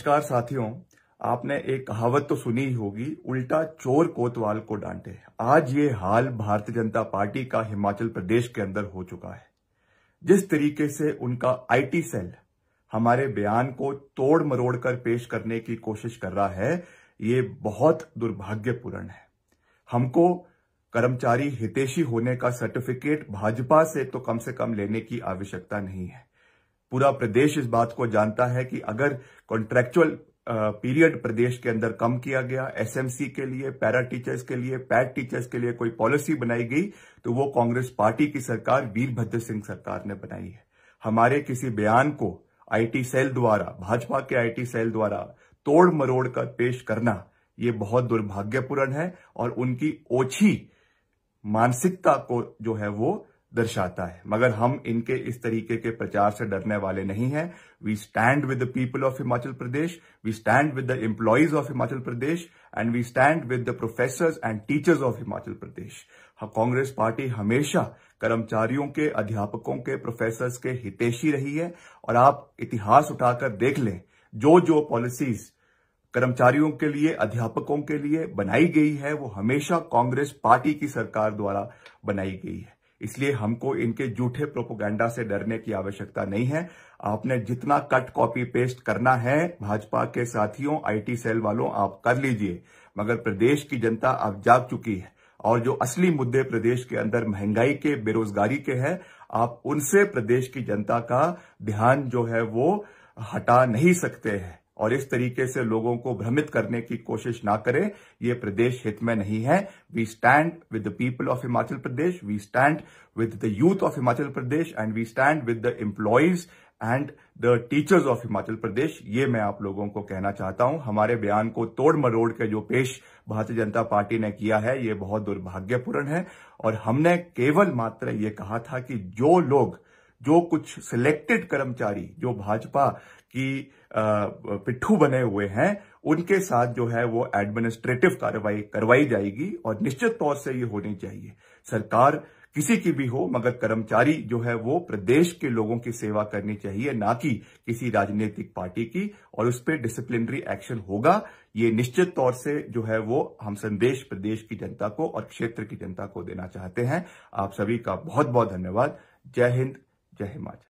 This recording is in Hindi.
नमस्कार साथियों आपने एक कहावत तो सुनी ही होगी उल्टा चोर कोतवाल को डांटे आज ये हाल भारतीय जनता पार्टी का हिमाचल प्रदेश के अंदर हो चुका है जिस तरीके से उनका आईटी सेल हमारे बयान को तोड़ मरोड़ कर पेश करने की कोशिश कर रहा है ये बहुत दुर्भाग्यपूर्ण है हमको कर्मचारी हितेशी होने का सर्टिफिकेट भाजपा से तो कम से कम लेने की आवश्यकता नहीं है पूरा प्रदेश इस बात को जानता है कि अगर कॉन्ट्रेक्चुअल पीरियड प्रदेश के अंदर कम किया गया एसएमसी के लिए पैरा टीचर्स के लिए पैट टीचर्स के लिए कोई पॉलिसी बनाई गई तो वो कांग्रेस पार्टी की सरकार वीरभद्र सिंह सरकार ने बनाई है हमारे किसी बयान को आईटी सेल द्वारा भाजपा के आईटी सेल द्वारा तोड़ मरोड़ कर पेश करना ये बहुत दुर्भाग्यपूर्ण है और उनकी ओछी मानसिकता को जो है वो दर्शाता है मगर हम इनके इस तरीके के प्रचार से डरने वाले नहीं हैं we stand with the people of Himachal Pradesh we stand with the employees of Himachal Pradesh and we stand with the professor and teachers of Himachal Pradesh Congress party हमेशा कर्मचारियों के अध्यापकों के प्रोफेसर्स के हितेशी रही है और आप इतिहास उठाकर देख लें जो जो पॉलिसीज कर्मचारियों के लिए अध्यापकों के लिए बनाई गई है वो हमेशा कांग्रेस पार्टी की सरकार द्वारा बनाई गई है इसलिए हमको इनके जूठे प्रोपोगंडा से डरने की आवश्यकता नहीं है आपने जितना कट कॉपी पेस्ट करना है भाजपा के साथियों आईटी सेल वालों आप कर लीजिए मगर प्रदेश की जनता अब जाग चुकी है और जो असली मुद्दे प्रदेश के अंदर महंगाई के बेरोजगारी के हैं आप उनसे प्रदेश की जनता का ध्यान जो है वो हटा नहीं सकते हैं और इस तरीके से लोगों को भ्रमित करने की कोशिश ना करें ये प्रदेश हित में नहीं है we stand with the people of Himachal Pradesh we stand with the youth of Himachal Pradesh and we stand with the employees and the teachers of Himachal Pradesh ये मैं आप लोगों को कहना चाहता हूं हमारे बयान को तोड़ मरोड़ के जो पेश भारतीय जनता पार्टी ने किया है ये बहुत दुर्भाग्यपूर्ण है और हमने केवल मात्र ये कहा था कि जो लोग जो कुछ सिलेक्टेड कर्मचारी जो भाजपा की पिट्ठू बने हुए हैं उनके साथ जो है वो एडमिनिस्ट्रेटिव कार्रवाई करवाई जाएगी और निश्चित तौर से ये होनी चाहिए सरकार किसी की भी हो मगर कर्मचारी जो है वो प्रदेश के लोगों की सेवा करनी चाहिए ना कि किसी राजनीतिक पार्टी की और उस पर डिसिप्लिनरी एक्शन होगा ये निश्चित तौर से जो है वो हम संदेश प्रदेश की जनता को और क्षेत्र की जनता को देना चाहते हैं आप सभी का बहुत बहुत धन्यवाद जय हिंद जय हिमाचल